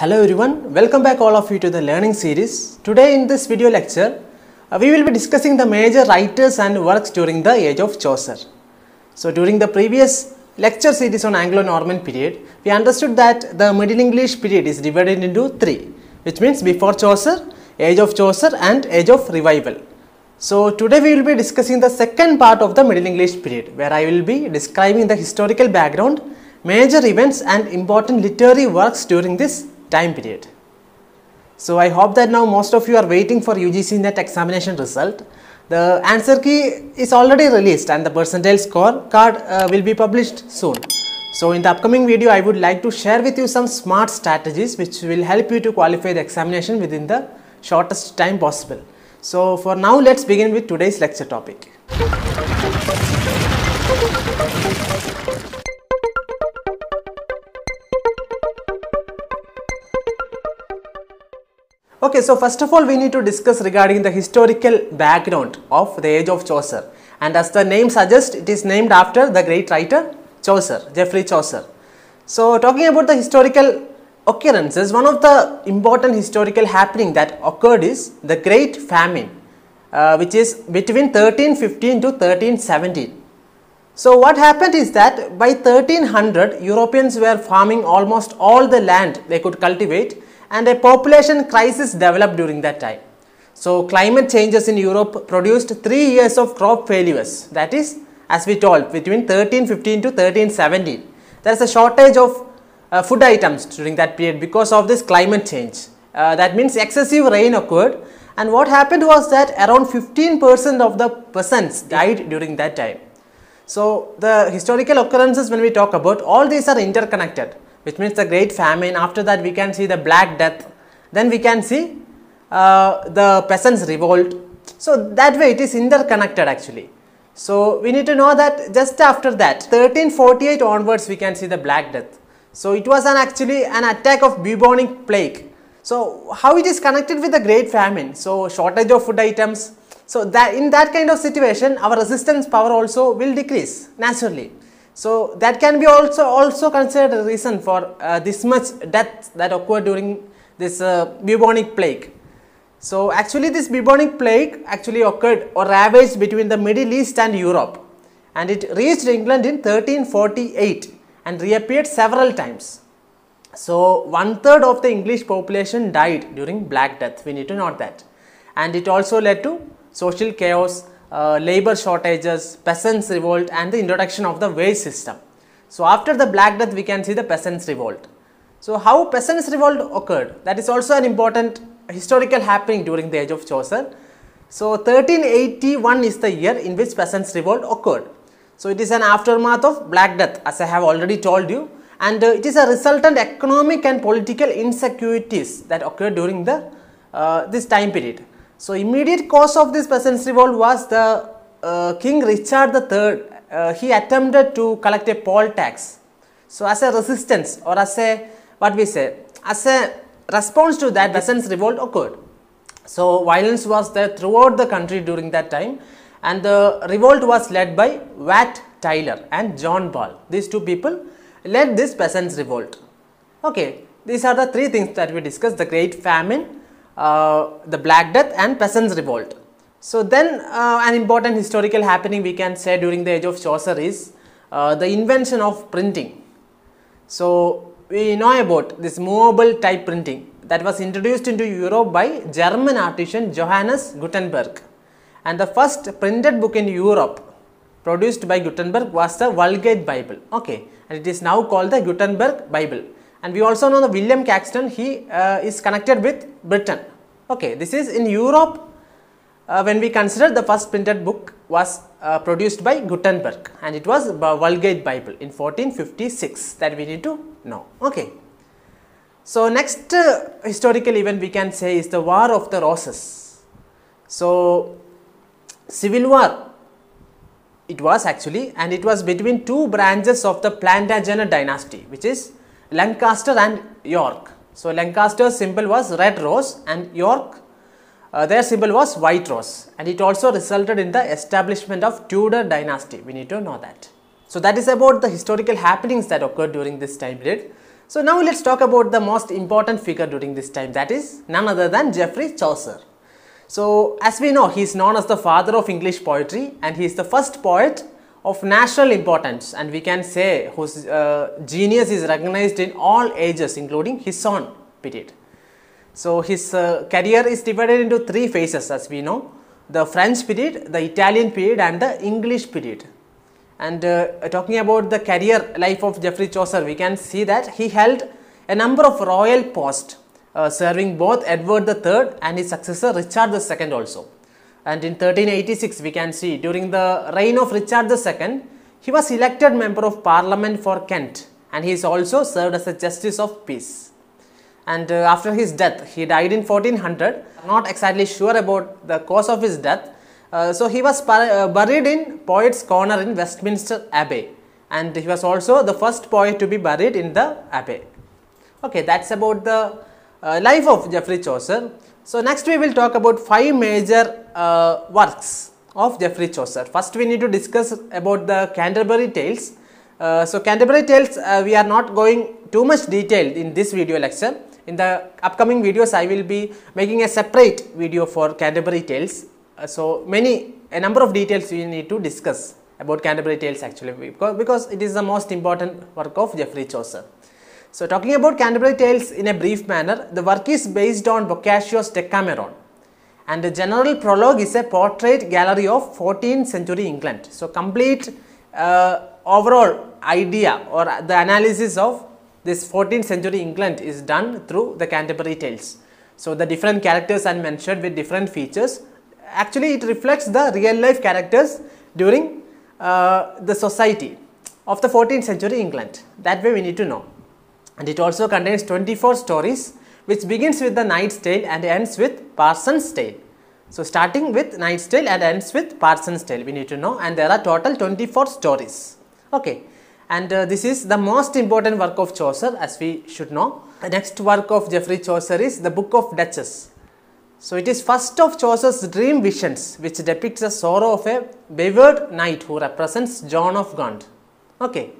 Hello everyone, welcome back all of you to the learning series. Today in this video lecture, uh, we will be discussing the major writers and works during the age of Chaucer. So during the previous lecture series on Anglo-Norman period, we understood that the Middle English period is divided into three, which means before Chaucer, age of Chaucer and age of revival. So today we will be discussing the second part of the Middle English period, where I will be describing the historical background, major events and important literary works during this time period. So I hope that now most of you are waiting for UGC NET examination result. The answer key is already released and the percentile score card uh, will be published soon. So in the upcoming video, I would like to share with you some smart strategies which will help you to qualify the examination within the shortest time possible. So for now, let's begin with today's lecture topic. Okay, so first of all we need to discuss regarding the historical background of the age of Chaucer and as the name suggests it is named after the great writer Chaucer, Geoffrey Chaucer. So talking about the historical occurrences, one of the important historical happening that occurred is the Great Famine uh, which is between 1315 to 1317. So what happened is that by 1300 Europeans were farming almost all the land they could cultivate and a population crisis developed during that time. So climate changes in Europe produced 3 years of crop failures that is as we told between 1315 to 1317 there is a shortage of uh, food items during that period because of this climate change uh, that means excessive rain occurred and what happened was that around 15% of the peasants died during that time. So the historical occurrences when we talk about all these are interconnected which means the great famine after that we can see the black death then we can see uh, the peasants revolt so that way it is interconnected actually so we need to know that just after that 1348 onwards we can see the black death so it was an actually an attack of bubonic plague so how it is connected with the great famine so shortage of food items so that in that kind of situation our resistance power also will decrease naturally so that can be also also considered a reason for uh, this much death that occurred during this uh, bubonic plague. So actually this bubonic plague actually occurred or ravaged between the Middle East and Europe and it reached England in 1348 and reappeared several times. So one third of the English population died during Black Death, we need to note that. And it also led to social chaos, uh, labor shortages, peasants revolt and the introduction of the wage system. So after the Black Death we can see the peasants revolt. So how peasants revolt occurred that is also an important historical happening during the age of Chaucer. So 1381 is the year in which peasants revolt occurred. So it is an aftermath of Black Death as I have already told you and uh, it is a resultant economic and political insecurities that occurred during the uh, this time period. So immediate cause of this Peasants' Revolt was the uh, King Richard III. Uh, he attempted to collect a poll tax. So as a resistance or as a what we say as a response to that Peasants' Revolt occurred. So violence was there throughout the country during that time and the revolt was led by Wat Tyler and John Ball. These two people led this Peasants' Revolt. Okay, these are the three things that we discussed, the Great Famine, uh, the Black Death and Peasants' Revolt. So then uh, an important historical happening we can say during the age of Chaucer is uh, the invention of printing. So we know about this movable type printing that was introduced into Europe by German artisan Johannes Gutenberg. And the first printed book in Europe produced by Gutenberg was the Vulgate Bible. Okay, and it is now called the Gutenberg Bible and we also know the William Caxton he uh, is connected with Britain. Okay, this is in Europe uh, when we consider the first printed book was uh, produced by Gutenberg and it was the Vulgate Bible in 1456 that we need to know. Okay. So, next uh, historical event we can say is the War of the Roses. So, civil war it was actually and it was between two branches of the Plantagenet dynasty which is Lancaster and York. So Lancaster's symbol was red rose and York uh, their symbol was white rose and it also resulted in the establishment of Tudor dynasty. We need to know that. So that is about the historical happenings that occurred during this time period. So now let's talk about the most important figure during this time that is none other than Geoffrey Chaucer. So as we know he is known as the father of English poetry and he is the first poet of national importance and we can say whose uh, genius is recognized in all ages including his own period. So, his uh, career is divided into three phases as we know the French period, the Italian period and the English period. And uh, talking about the career life of Geoffrey Chaucer, we can see that he held a number of royal posts uh, serving both Edward III and his successor Richard II also and in 1386 we can see during the reign of Richard II, he was elected member of parliament for Kent and he is also served as a justice of peace. And uh, after his death, he died in 1400, not exactly sure about the cause of his death. Uh, so he was uh, buried in Poets Corner in Westminster Abbey and he was also the first poet to be buried in the abbey. Okay, that's about the uh, life of Geoffrey Chaucer. So, next we will talk about five major uh, works of Geoffrey Chaucer. First we need to discuss about the Canterbury Tales. Uh, so, Canterbury Tales uh, we are not going too much detailed in this video lecture. In the upcoming videos I will be making a separate video for Canterbury Tales. Uh, so, many a number of details we need to discuss about Canterbury Tales actually because, because it is the most important work of Geoffrey Chaucer. So talking about Canterbury Tales in a brief manner, the work is based on Boccaccio's Decameron and the general prologue is a portrait gallery of 14th century England. So complete uh, overall idea or the analysis of this 14th century England is done through the Canterbury Tales. So the different characters are mentioned with different features. Actually it reflects the real life characters during uh, the society of the 14th century England. That way we need to know and it also contains 24 stories which begins with the knight's tale and ends with parson's tale. So starting with knight's tale and ends with parson's tale we need to know and there are total 24 stories. Okay. And uh, this is the most important work of Chaucer as we should know. The next work of Geoffrey Chaucer is the Book of Duchess. So it is first of Chaucer's dream visions which depicts the sorrow of a beloved knight who represents John of Gaunt. Okay.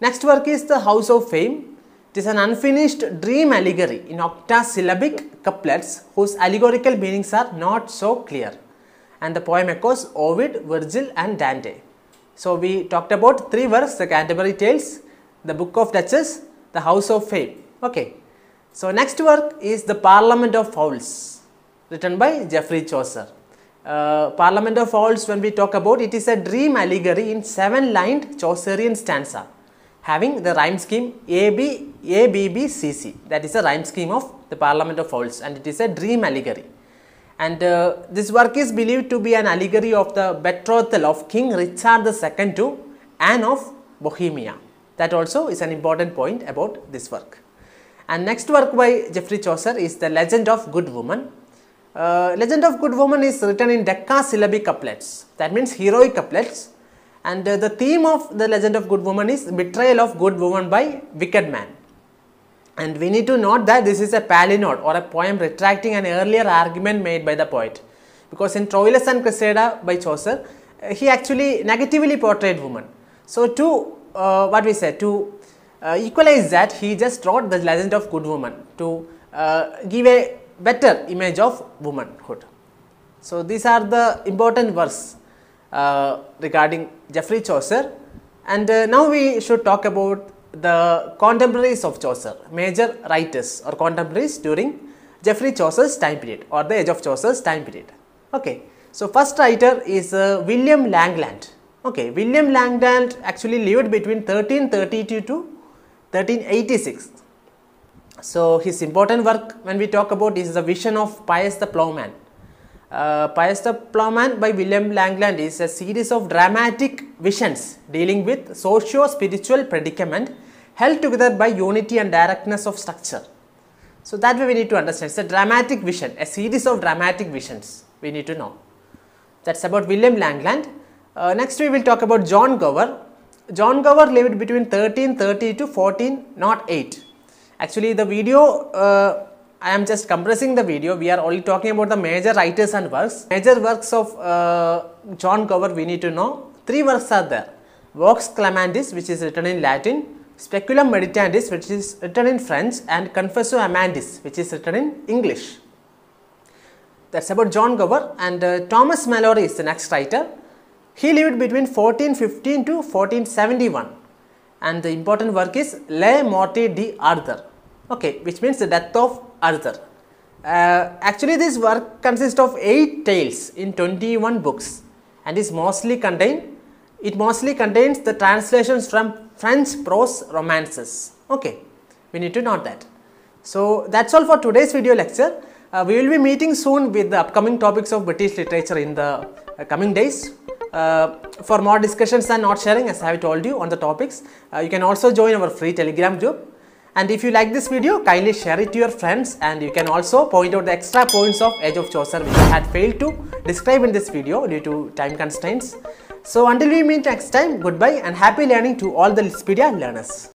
Next work is the House of Fame it is an unfinished dream allegory in octasyllabic couplets whose allegorical meanings are not so clear. And the poem echoes Ovid, Virgil and Dante. So we talked about three works, the Canterbury Tales, the Book of Duchess, the House of Fame. Okay. So next work is the Parliament of Fowls written by Geoffrey Chaucer. Uh, Parliament of Fowls when we talk about it is a dream allegory in seven lined Chaucerian stanza having the rhyme scheme AB, ABBCC that is the rhyme scheme of the Parliament of Owls and it is a dream allegory. And uh, this work is believed to be an allegory of the betrothal of King Richard II to Anne of Bohemia. That also is an important point about this work. And next work by Geoffrey Chaucer is The Legend of Good Woman. Uh, Legend of Good Woman is written in decasyllabic syllabic couplets. That means heroic couplets and uh, the theme of the legend of good woman is betrayal of good woman by wicked man. And we need to note that this is a palinode or a poem retracting an earlier argument made by the poet. Because in Troilus and Cressida by Chaucer, uh, he actually negatively portrayed woman. So to uh, what we said, to uh, equalize that, he just wrote the legend of good woman to uh, give a better image of womanhood. So these are the important verses. Uh, regarding Geoffrey Chaucer and uh, now we should talk about the contemporaries of Chaucer, major writers or contemporaries during Geoffrey Chaucer's time period or the age of Chaucer's time period. Okay. So, first writer is uh, William Langland. Okay. William Langland actually lived between 1332 to 1386. So, his important work when we talk about is the vision of Pius the Plowman uh, Pius the Plowman by William Langland is a series of dramatic visions dealing with socio-spiritual predicament held together by unity and directness of structure. So that way we need to understand. It's a dramatic vision, a series of dramatic visions we need to know. That's about William Langland. Uh, next we will talk about John Gower. John Gower lived between 1330 to 1408. Actually the video uh, I am just compressing the video. We are only talking about the major writers and works. Major works of uh, John Gower we need to know. Three works are there. Vox Clamandis which is written in Latin, Speculum Meditandis which is written in French and Confessio Amandis which is written in English. That's about John Gower and uh, Thomas Mallory is the next writer. He lived between 1415 to 1471 and the important work is Le Morte d'Arthur okay, which means the death of Arthur. Uh, actually, this work consists of 8 tales in 21 books and is mostly contain it mostly contains the translations from French prose romances. Okay, we need to note that. So, that's all for today's video lecture. Uh, we will be meeting soon with the upcoming topics of British literature in the uh, coming days. Uh, for more discussions and not sharing as I have told you on the topics, uh, you can also join our free telegram group. And if you like this video, kindly share it to your friends and you can also point out the extra points of Edge of Chaucer which I had failed to describe in this video due to time constraints. So until we meet next time, goodbye and happy learning to all the Lispedia learners.